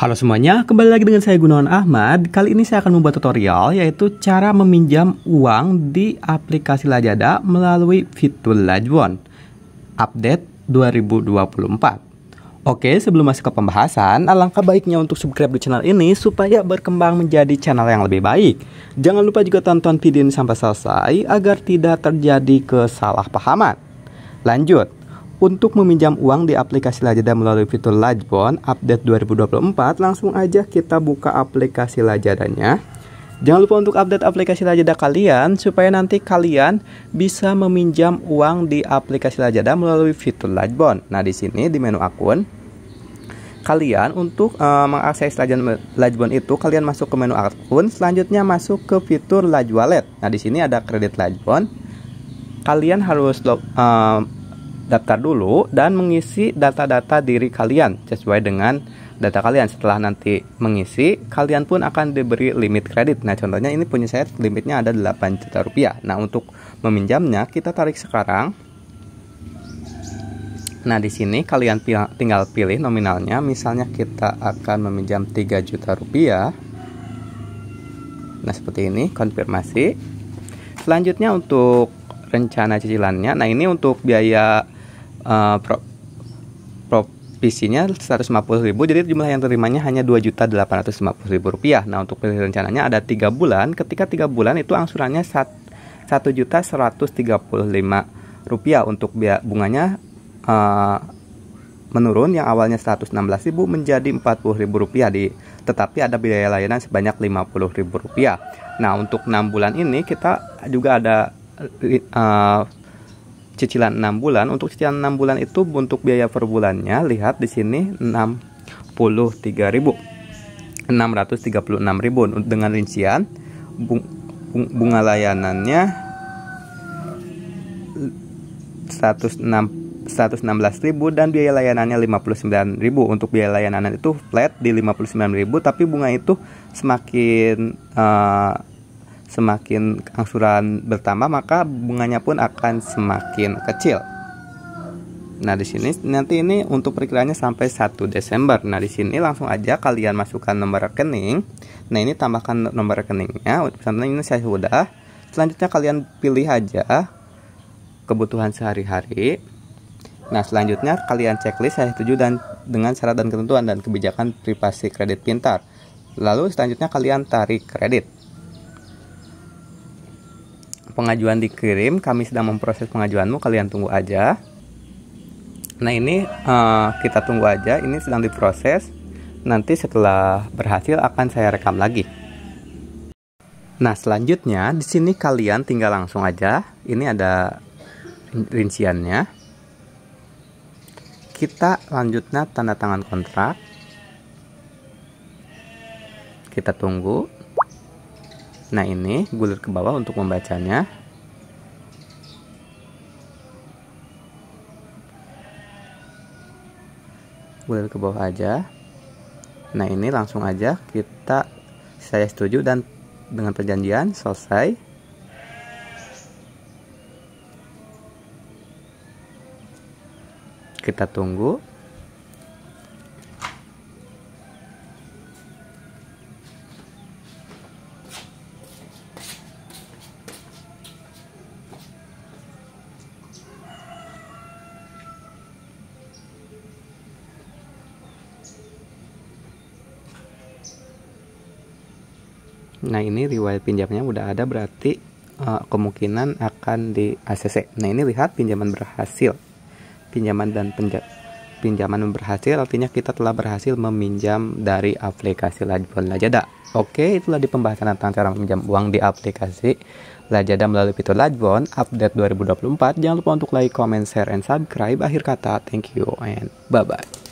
Halo semuanya, kembali lagi dengan saya Gunawan Ahmad. Kali ini saya akan membuat tutorial yaitu cara meminjam uang di aplikasi Lazada melalui fitur Lajwon update 2024. Oke, sebelum masuk ke pembahasan, alangkah baiknya untuk subscribe di channel ini supaya berkembang menjadi channel yang lebih baik. Jangan lupa juga tonton video ini sampai selesai agar tidak terjadi kesalahpahaman. Lanjut. Untuk meminjam uang di aplikasi Lajada melalui fitur Lajbon update 2024, langsung aja kita buka aplikasi Lajadanya. Jangan lupa untuk update aplikasi Lajada kalian supaya nanti kalian bisa meminjam uang di aplikasi Lajada melalui fitur Lajbon. Nah, di sini di menu akun kalian untuk uh, mengakses Lajbon itu kalian masuk ke menu akun, selanjutnya masuk ke fitur Laj Wallet. Nah, di sini ada kredit Lajbon. Kalian harus log, uh, eh, daftar dulu dan mengisi data-data diri kalian sesuai dengan data kalian setelah nanti mengisi kalian pun akan diberi limit kredit nah contohnya ini punya saya limitnya ada 8 juta rupiah nah untuk meminjamnya kita tarik sekarang nah di sini kalian tinggal pilih nominalnya misalnya kita akan meminjam 3 juta rupiah nah seperti ini konfirmasi selanjutnya untuk rencana cicilannya nah ini untuk biaya Eh, pro, provisinya 150 ribu jadi jumlah yang terimanya hanya 2 juta ribu rupiah nah untuk pilih rencananya ada 3 bulan ketika 3 bulan itu angsurannya 1 juta 135 rupiah untuk biaya bunganya uh, menurun yang awalnya 116.000 menjadi 40.000 rupiah di tetapi ada biaya layanan sebanyak 50.000 rupiah. Nah, untuk 6 bulan ini kita juga ada uh, cicilan 6 bulan. Untuk cicilan 6 bulan itu untuk biaya per bulannya lihat di sini 63.000. 636.000 dengan rincian bunga layanannya 116.000 dan biaya layanannya 59.000. Untuk biaya layanan itu flat di 59.000 tapi bunga itu semakin uh, semakin angsuran bertambah maka bunganya pun akan semakin kecil. Nah, di sini nanti ini untuk perkiraannya sampai 1 Desember. Nah, di sini langsung aja kalian masukkan nomor rekening. Nah, ini tambahkan nomor rekeningnya. Contohnya ini saya sudah. Selanjutnya kalian pilih aja kebutuhan sehari-hari. Nah, selanjutnya kalian checklist saya setuju dan dengan syarat dan ketentuan dan kebijakan privasi kredit pintar. Lalu selanjutnya kalian tarik kredit pengajuan dikirim, kami sedang memproses pengajuanmu, kalian tunggu aja. Nah ini uh, kita tunggu aja, ini sedang diproses. Nanti setelah berhasil akan saya rekam lagi. Nah selanjutnya di sini kalian tinggal langsung aja. Ini ada rinciannya. Kita lanjutnya tanda tangan kontrak. Kita tunggu. Nah ini gulir ke bawah untuk membacanya Gulir ke bawah aja Nah ini langsung aja kita Saya setuju dan dengan perjanjian selesai Kita tunggu Nah ini riwayat pinjamnya udah ada berarti uh, kemungkinan akan di ACC. Nah ini lihat pinjaman berhasil, pinjaman dan penja pinjaman berhasil artinya kita telah berhasil meminjam dari aplikasi Lajbon Lajada. Oke, itulah di pembahasan tentang cara meminjam uang di aplikasi Lajada melalui fitur Lajbon update 2024. Jangan lupa untuk like, comment, share, and subscribe. Akhir kata, thank you and bye-bye.